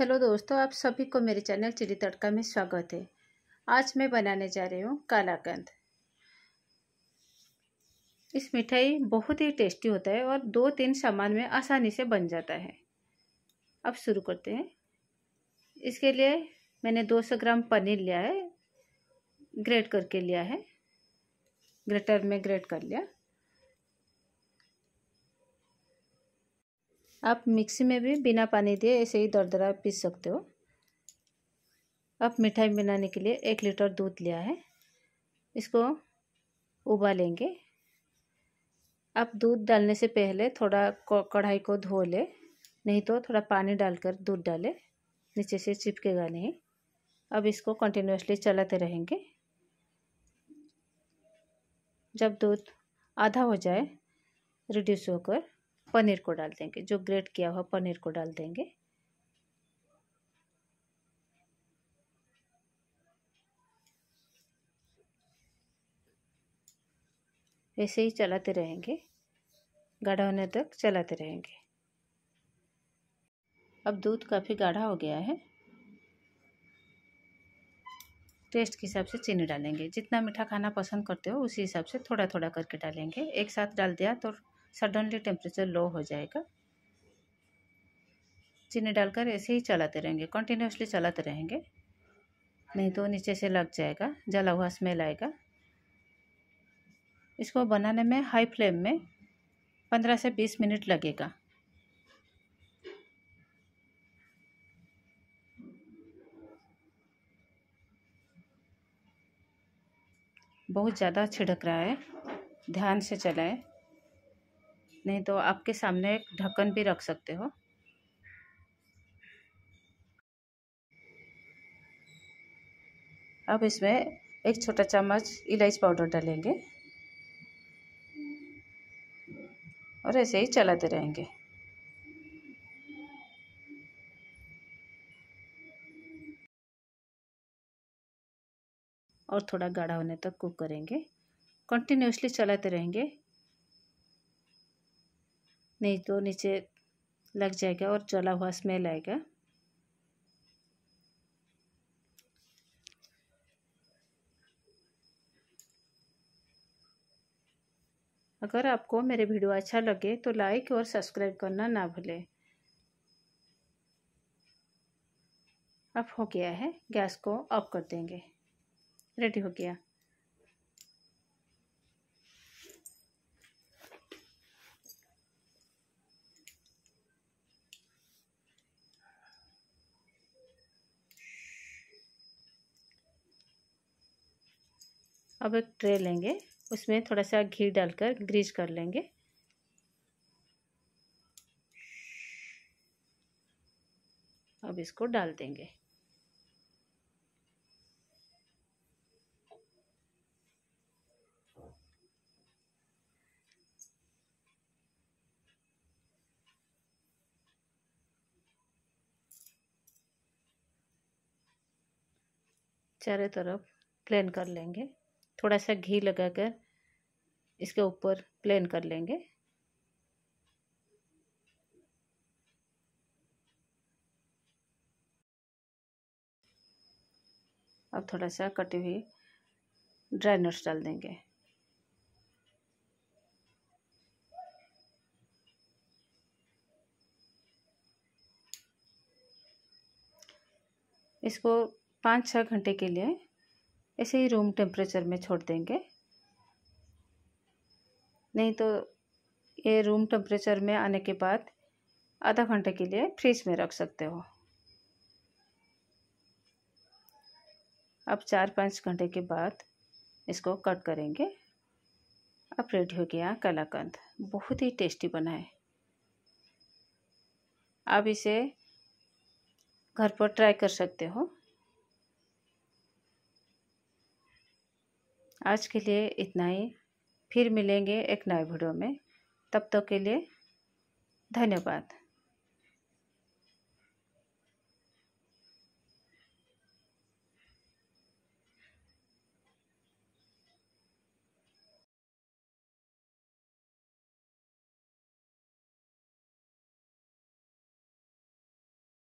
hello दोस्तों आप सभी को मेरे चैनल चिली तड़का में स्वागत है आज मैं बनाने जा रही हूँ कालाकंद इस मिठाई बहुत ही टेस्टी होता है और दो तीन सामान में आसानी से बन जाता है अब शुरू करते हैं इसके लिए मैंने 200 ग्राम पनीर लिया है ग्रेट करके लिया है ग्रेटर में ग्रेट कर लिया आप मिक्सी में भी बिना पानी दिए ऐसे ही दरदरा पीस सकते हो अब मिठाई बनाने के लिए एक लीटर दूध लिया है इसको उबालेंगे आप दूध डालने से पहले थोड़ा कढ़ाई को धो ले नहीं तो थोड़ा पानी डालकर दूध डालें नीचे से चिपकेगा नहीं अब इसको कंटिन्यूसली चलाते रहेंगे जब दूध आधा हो जाए रिड्यूस होकर पनीर को डाल देंगे जो ग्रेट किया हुआ पनीर को डाल देंगे ऐसे ही चलाते रहेंगे गाढ़ा होने तक चलाते रहेंगे अब दूध काफ़ी गाढ़ा हो गया है टेस्ट के हिसाब से चीनी डालेंगे जितना मीठा खाना पसंद करते हो उसी हिसाब से थोड़ा थोड़ा करके डालेंगे एक साथ डाल दिया तो सडनली टेम्परेचर लो हो जाएगा चीनी डालकर ऐसे ही चलाते रहेंगे कंटिन्यूसली चलाते रहेंगे नहीं तो नीचे से लग जाएगा जला हुआ स्मेल आएगा इसको बनाने में हाई फ्लेम में पंद्रह से बीस मिनट लगेगा बहुत ज़्यादा छिड़क रहा है ध्यान से चलाएं नहीं तो आपके सामने एक ढक्कन भी रख सकते हो अब इसमें एक छोटा चम्मच इलायची पाउडर डालेंगे और ऐसे ही चलाते रहेंगे और थोड़ा गाढ़ा होने तक कुक करेंगे कंटिन्यूसली चलाते रहेंगे नहीं तो नीचे लग जाएगा और जला हुआ स्मेल आएगा अगर आपको मेरे वीडियो अच्छा लगे तो लाइक और सब्सक्राइब करना ना भूलें अब हो गया है गैस को ऑफ कर देंगे रेडी हो गया अब एक ट्रे लेंगे उसमें थोड़ा सा घी डालकर ग्रीस कर लेंगे अब इसको डाल देंगे चारों तरफ प्लेन कर लेंगे थोड़ा सा घी लगाकर इसके ऊपर प्लेन कर लेंगे अब थोड़ा सा कटी हुई ड्राई नट्स डाल देंगे इसको पाँच छः घंटे के लिए ऐसे ही रूम टेम्परेचर में छोड़ देंगे नहीं तो ये रूम टेम्परेचर में आने के बाद आधा घंटे के लिए फ्रिज में रख सकते हो अब चार पाँच घंटे के बाद इसको कट करेंगे अब रेडी हो गया कलाकंद बहुत ही टेस्टी बना है आप इसे घर पर ट्राई कर सकते हो आज के लिए इतना ही फिर मिलेंगे एक नए वीडियो में तब तक तो के लिए धन्यवाद